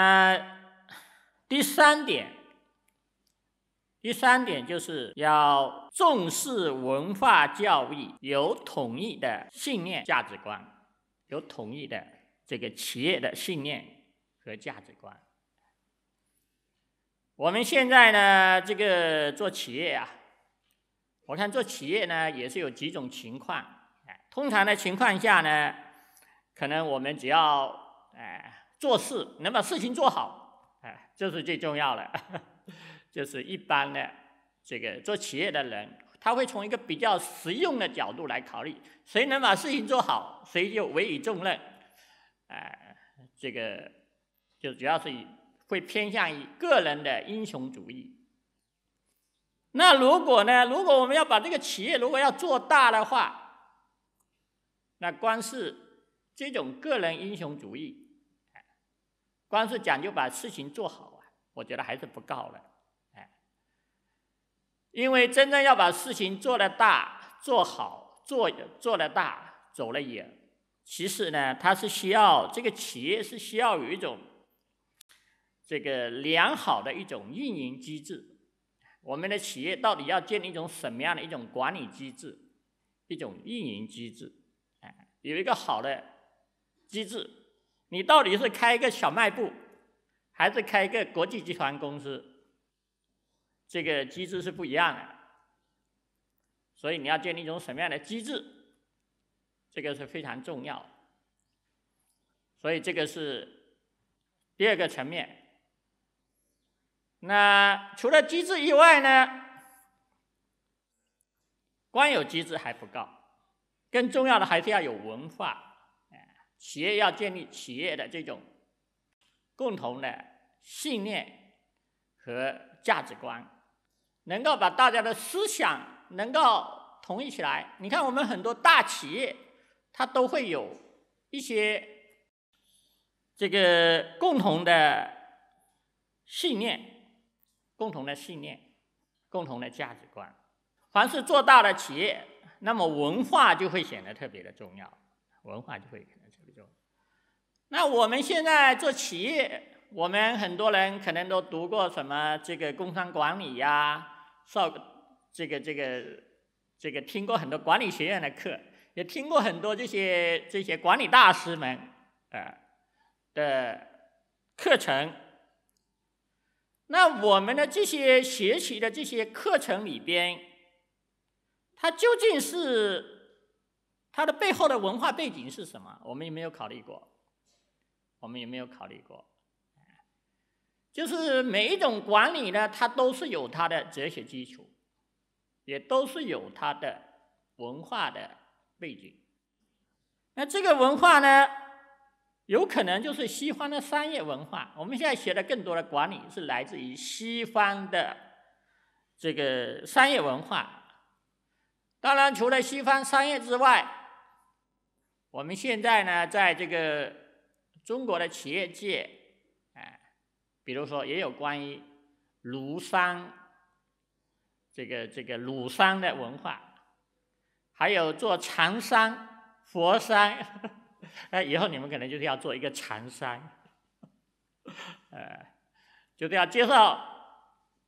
那第三点，第三点就是要重视文化教育，有统一的信念、价值观，有统一的这个企业的信念和价值观。我们现在呢，这个做企业啊，我看做企业呢也是有几种情况。通常的情况下呢，可能我们只要哎。做事能把事情做好，哎，这是最重要的。就是一般的这个做企业的人，他会从一个比较实用的角度来考虑，谁能把事情做好，谁就委以重任。哎，这个就主要是以会偏向于个人的英雄主义。那如果呢？如果我们要把这个企业如果要做大的话，那光是这种个人英雄主义。光是讲究把事情做好啊，我觉得还是不够的，哎，因为真正要把事情做得大、做好、做做得大、走了远，其实呢，它是需要这个企业是需要有一种这个良好的一种运营机制。我们的企业到底要建立一种什么样的一种管理机制、一种运营机制？哎，有一个好的机制。你到底是开一个小卖部，还是开一个国际集团公司？这个机制是不一样的，所以你要建立一种什么样的机制，这个是非常重要所以这个是第二个层面。那除了机制以外呢，光有机制还不够，更重要的还是要有文化。企业要建立企业的这种共同的信念和价值观，能够把大家的思想能够统一起来。你看，我们很多大企业，它都会有一些这个共同的信念、共同的信念、共同的价值观。凡是做大的企业，那么文化就会显得特别的重要，文化就会。那我们现在做企业，我们很多人可能都读过什么这个工商管理呀，上这个这个这个听过很多管理学院的课，也听过很多这些这些管理大师们啊的课程。那我们的这些学习的这些课程里边，它究竟是它的背后的文化背景是什么？我们有没有考虑过？我们有没有考虑过？就是每一种管理呢，它都是有它的哲学基础，也都是有它的文化的背景。那这个文化呢，有可能就是西方的商业文化。我们现在学的更多的管理是来自于西方的这个商业文化。当然，除了西方商业之外，我们现在呢，在这个。中国的企业界，哎，比如说也有关于庐山这个这个庐山的文化，还有做长山佛山，哎，以后你们可能就是要做一个长山，呃，就是要介绍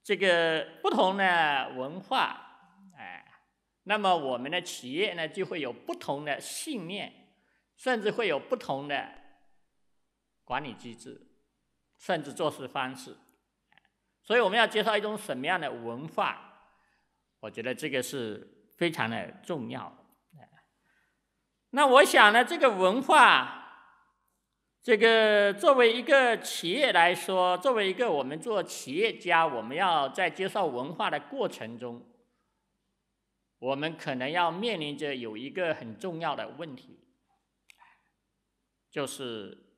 这个不同的文化，哎，那么我们的企业呢就会有不同的信念，甚至会有不同的。管理机制，甚至做事方式，所以我们要介绍一种什么样的文化？我觉得这个是非常的重要。那我想呢，这个文化，这个作为一个企业来说，作为一个我们做企业家，我们要在介绍文化的过程中，我们可能要面临着有一个很重要的问题，就是。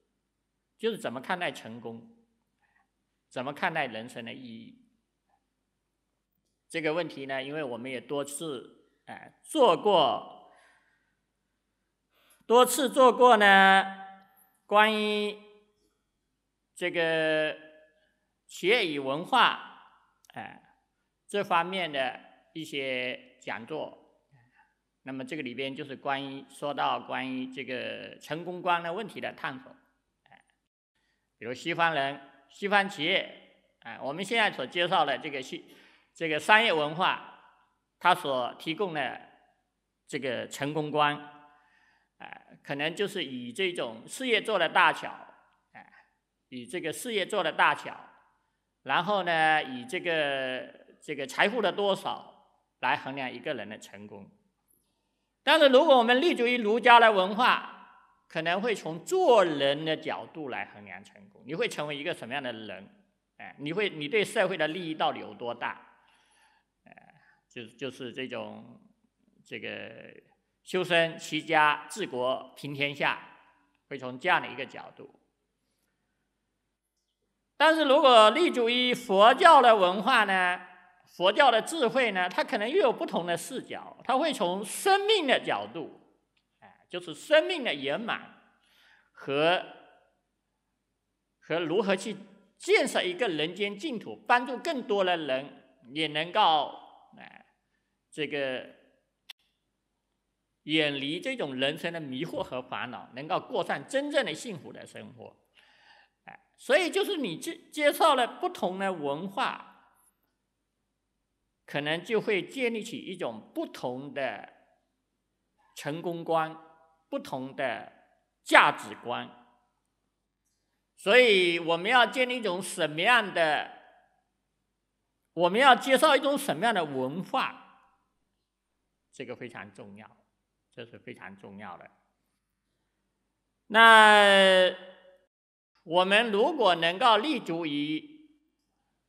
就是怎么看待成功，怎么看待人生的意义？这个问题呢，因为我们也多次啊做过，多次做过呢，关于这个企业与文化啊这方面的一些讲座。那么这个里边就是关于说到关于这个成功观的问题的探索。比如西方人、西方企业，哎，我们现在所介绍的这个西，这个商业文化，它所提供的这个成功观，哎，可能就是以这种事业做的大小，哎，以这个事业做的大小，然后呢，以这个这个财富的多少来衡量一个人的成功。但是如果我们立足于儒家的文化，可能会从做人的角度来衡量成功，你会成为一个什么样的人？哎，你会，你对社会的利益到底有多大？哎，就就是这种这个修身齐家治国平天下，会从这样的一个角度。但是如果立足于佛教的文化呢，佛教的智慧呢，它可能又有不同的视角，它会从生命的角度。就是生命的圆满，和和如何去建设一个人间净土，帮助更多的人也能够哎，这个远离这种人生的迷惑和烦恼，能够过上真正的幸福的生活，哎，所以就是你接接受了不同的文化，可能就会建立起一种不同的成功观。不同的价值观，所以我们要建立一种什么样的，我们要介绍一种什么样的文化，这个非常重要，这是非常重要的。那我们如果能够立足于，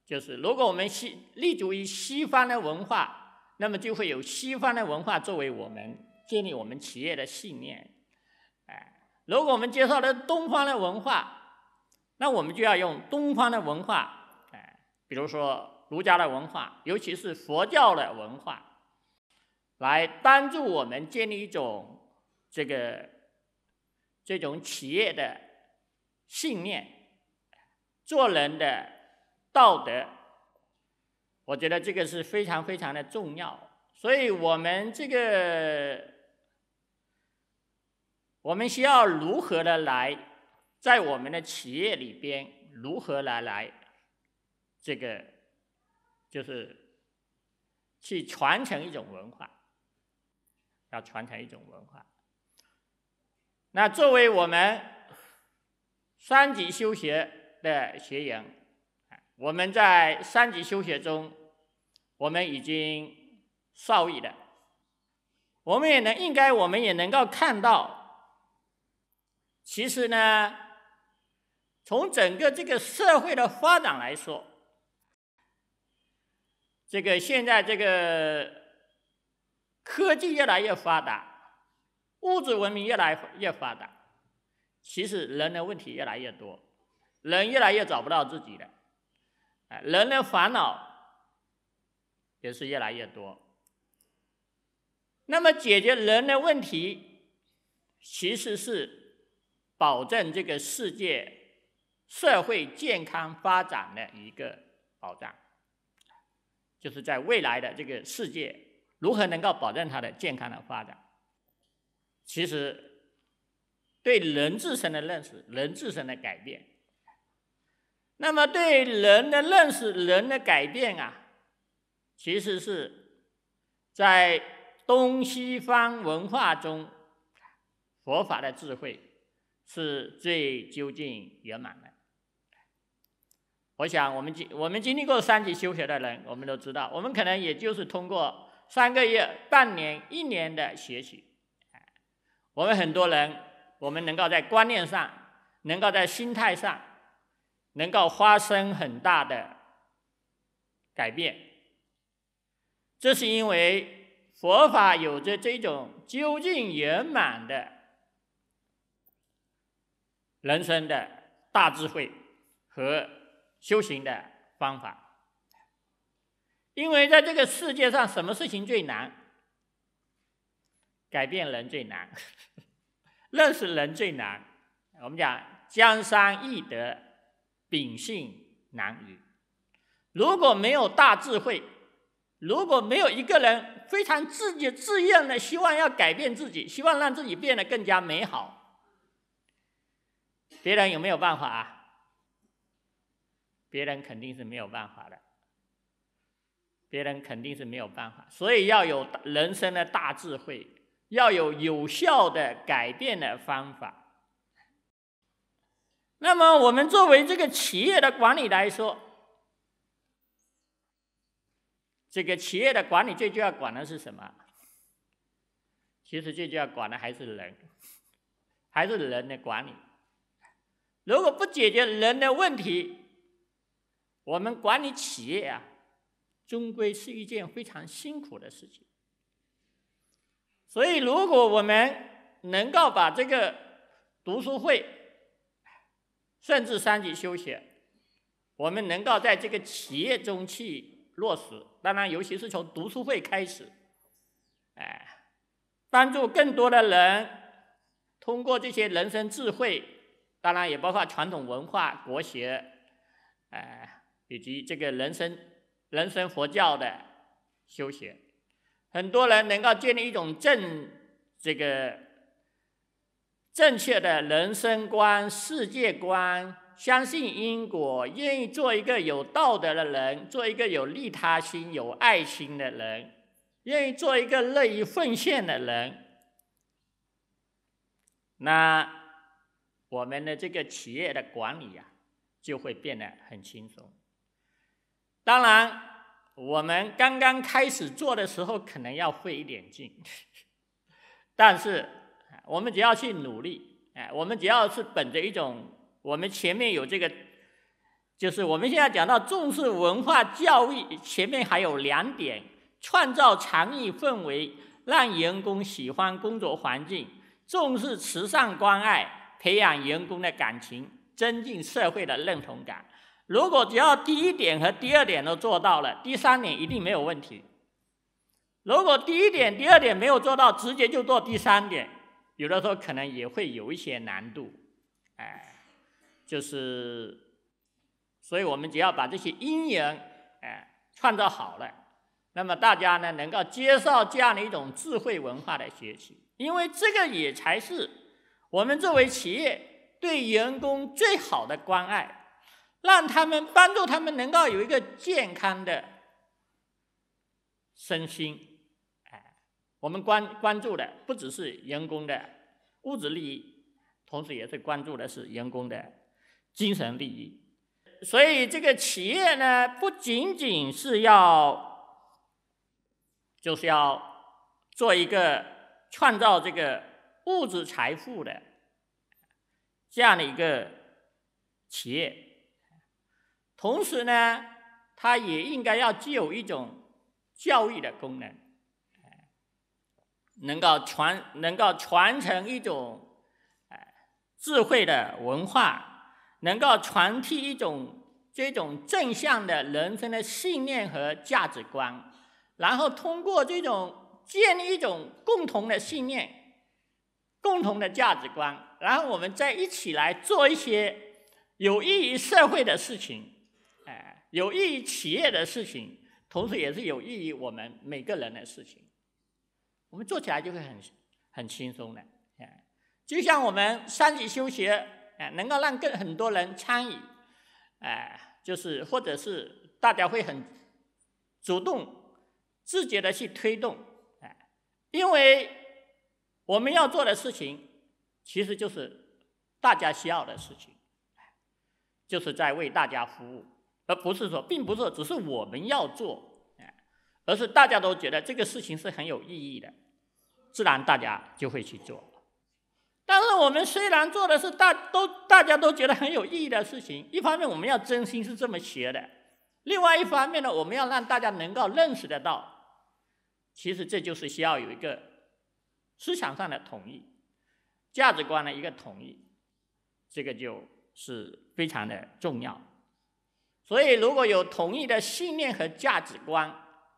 就是如果我们西立足于西方的文化，那么就会有西方的文化作为我们。建立我们企业的信念，哎，如果我们介绍了东方的文化，那我们就要用东方的文化，哎，比如说儒家的文化，尤其是佛教的文化，来帮助我们建立一种这个这种企业的信念、做人的道德。我觉得这个是非常非常的重要，所以我们这个。我们需要如何的来，在我们的企业里边如何来来，这个就是去传承一种文化，要传承一种文化。那作为我们三级修学的学员，我们在三级修学中，我们已经受益了，我们也能应该，我们也能够看到。其实呢，从整个这个社会的发展来说，这个现在这个科技越来越发达，物质文明越来越发达，其实人的问题越来越多，人越来越找不到自己了，人的烦恼也是越来越多。那么解决人的问题，其实是。保证这个世界社会健康发展的一个保障，就是在未来的这个世界如何能够保证它的健康的发展？其实，对人自身的认识，人自身的改变，那么对人的认识、人的改变啊，其实是在东西方文化中，佛法的智慧。是最究竟圆满的。我想，我们经我们经历过三级修学的人，我们都知道，我们可能也就是通过三个月、半年、一年的学习，我们很多人，我们能够在观念上，能够在心态上，能够发生很大的改变。这是因为佛法有着这种究竟圆满的。人生的大智慧和修行的方法，因为在这个世界上，什么事情最难？改变人最难，认识人最难。我们讲，江山易得，秉性难移。如果没有大智慧，如果没有一个人非常自觉自愿的希望要改变自己，希望让自己变得更加美好。别人有没有办法啊？别人肯定是没有办法的，别人肯定是没有办法。所以要有人生的大智慧，要有有效的改变的方法。那么我们作为这个企业的管理来说，这个企业的管理最主要管的是什么？其实最主要管的还是人，还是人的管理。如果不解决人的问题，我们管理企业啊，终归是一件非常辛苦的事情。所以，如果我们能够把这个读书会、甚至三级休学，我们能够在这个企业中去落实，当然，尤其是从读书会开始，哎，帮助更多的人通过这些人生智慧。当然也包括传统文化、国学，哎，以及这个人生、人生佛教的修学，很多人能够建立一种正这个正确的人生观、世界观，相信因果，愿意做一个有道德的人，做一个有利他心、有爱心的人，愿意做一个乐于奉献的人，那。我们的这个企业的管理呀，就会变得很轻松。当然，我们刚刚开始做的时候，可能要费一点劲，但是我们只要去努力，哎，我们只要是本着一种，我们前面有这个，就是我们现在讲到重视文化教育，前面还有两点：创造长意氛围，让员工喜欢工作环境；重视慈善关爱。培养员工的感情，增进社会的认同感。如果只要第一点和第二点都做到了，第三点一定没有问题。如果第一点、第二点没有做到，直接就做第三点，有的时候可能也会有一些难度。哎，就是，所以我们只要把这些因缘哎创造好了，那么大家呢能够接受这样的一种智慧文化的学习，因为这个也才是。我们作为企业，对员工最好的关爱，让他们帮助他们能够有一个健康的身心。哎，我们关关注的不只是员工的物质利益，同时也是关注的是员工的精神利益。所以，这个企业呢，不仅仅是要，就是要做一个创造这个。物质财富的这样的一个企业，同时呢，它也应该要具有一种教育的功能，能够传能够传承一种智慧的文化，能够传递一种这种正向的人生的信念和价值观，然后通过这种建立一种共同的信念。共同的价值观，然后我们再一起来做一些有益于社会的事情，哎，有益于企业的事情，同时也是有益于我们每个人的事情，我们做起来就会很很轻松的，哎，就像我们三级修学，哎，能够让更很多人参与，哎，就是或者是大家会很主动、自觉的去推动，哎，因为。我们要做的事情，其实就是大家需要的事情，就是在为大家服务，而不是说，并不是只是我们要做，而是大家都觉得这个事情是很有意义的，自然大家就会去做。但是我们虽然做的是大都大家都觉得很有意义的事情，一方面我们要真心是这么学的，另外一方面呢，我们要让大家能够认识得到，其实这就是需要有一个。思想上的统一，价值观的一个统一，这个就是非常的重要。所以，如果有统一的信念和价值观，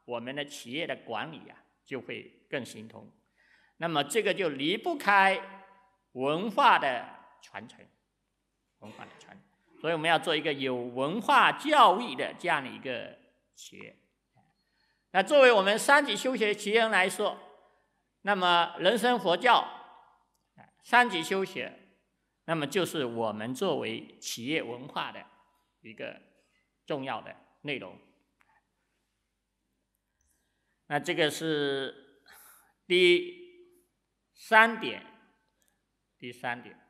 我们的企业的管理啊就会更形通。那么，这个就离不开文化的传承，文化的传。所以，我们要做一个有文化教育的这样的一个企业。那作为我们三级休闲企业来说。那么，人生佛教，三级修学，那么就是我们作为企业文化的一个重要的内容。那这个是第三点，第三点。